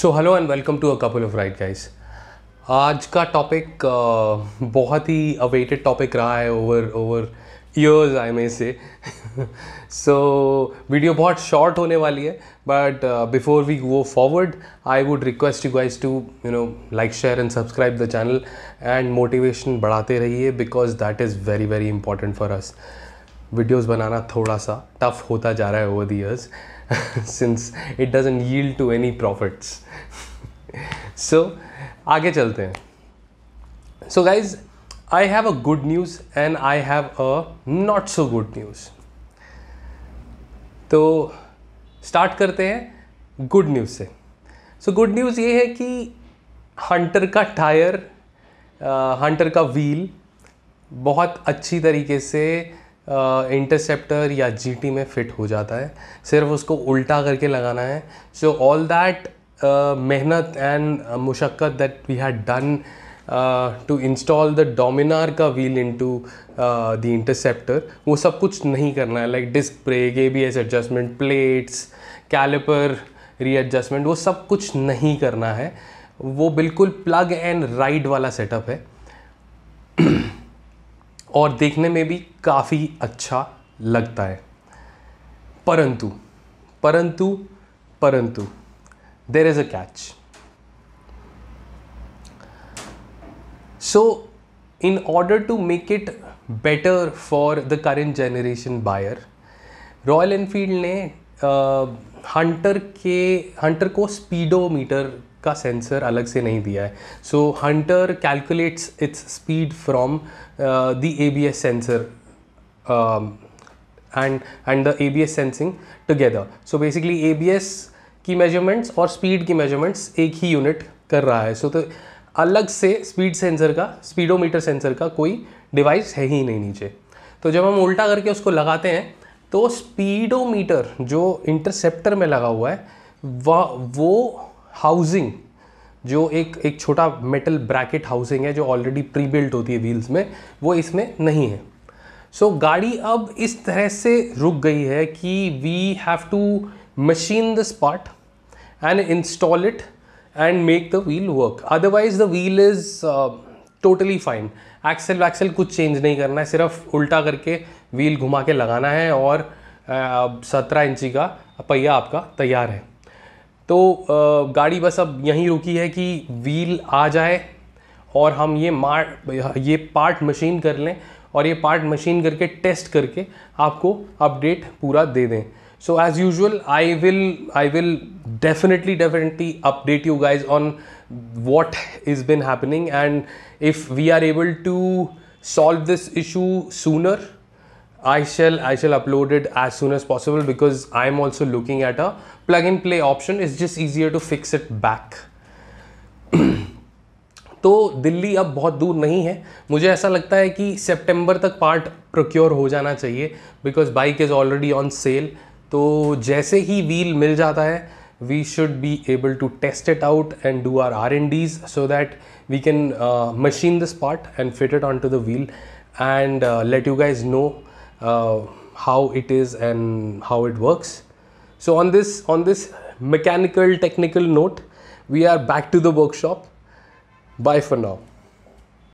So hello and welcome to a couple of right guys आज का topic uh, बहुत ही awaited topic रहा है ओवर ओवर ईयर्स आई मे से सो वीडियो बहुत शॉर्ट होने वाली है but before we go forward I would request you guys to you know like share and subscribe the channel and motivation बढ़ाते रहिए because that is very very important for us videos बनाना थोड़ा सा tough होता जा रहा है over the years since it doesn't yield to any profits so आगे चलते हैं so guys I have a good news and I have a not so good news तो स्टार्ट करते हैं गुड न्यूज़ से सो गुड न्यूज़ ये है कि हंटर का टायर हंटर uh, का व्हील बहुत अच्छी तरीके से इंटरसेप्टर या जीटी में फिट हो जाता है सिर्फ उसको उल्टा करके लगाना है सो ऑल दैट मेहनत एंड मुशक्क़त that we had done to install the Dominar का wheel in to the Interceptor वो सब कुछ नहीं करना है like disc brake A B S adjustment plates caliper readjustment वो सब कुछ नहीं करना है वो बिल्कुल प्लग एंड राइड वाला सेटअप है और देखने में भी काफ़ी अच्छा लगता है परंतु परंतु परंतु there is a catch so in order to make it better for the current generation buyer Royal Enfield ने uh, हंटर के हंटर को स्पीडोमीटर का सेंसर अलग से नहीं दिया है so Hunter calculates its speed from the ABS sensor and and the ABS sensing together so basically ABS की मेजरमेंट्स और स्पीड की मेजरमेंट्स एक ही यूनिट कर रहा है सो so, तो अलग से स्पीड सेंसर का स्पीडोमीटर सेंसर का कोई डिवाइस है ही नहीं नीचे तो जब हम उल्टा करके उसको लगाते हैं तो स्पीडोमीटर जो इंटरसेप्टर में लगा हुआ है वह वो हाउसिंग जो एक एक छोटा मेटल ब्रैकेट हाउसिंग है जो ऑलरेडी प्री बिल्ट होती है व्हील्स में वो इसमें नहीं है सो so, गाड़ी अब इस तरह से रुक गई है कि we have to machine the spot and install it and make the wheel work otherwise the wheel is totally fine axle वैक्सेल कुछ चेंज नहीं करना है सिर्फ उल्टा करके व्हील घुमा के लगाना है और सत्रह इंची का पहिया आपका तैयार है तो आ, गाड़ी बस अब यहीं रुकी है कि व्हील आ जाए और हम ये मार ये पार्ट मशीन कर लें और ये पार्ट मशीन करके टेस्ट करके आपको अपडेट पूरा दे दें so as usual I will I will definitely definitely update you guys on what has been happening and if we are able to solve this issue sooner I shall I shall upload it as soon as possible because i am also looking at a plug and play option it's just easier to fix it back तो दिल्ली अब बहुत दूर नहीं है मुझे ऐसा लगता है कि सितंबर तक पार्ट प्रोक्योर हो जाना चाहिए because bike is already on sale तो जैसे ही व्हील मिल जाता है we should be able to test it out and do our R&Ds so that we can uh, machine this part and fit it onto the wheel and uh, let you guys know uh, how it is and how it works. So on this on this mechanical technical note, we are back to the workshop. Bye for now.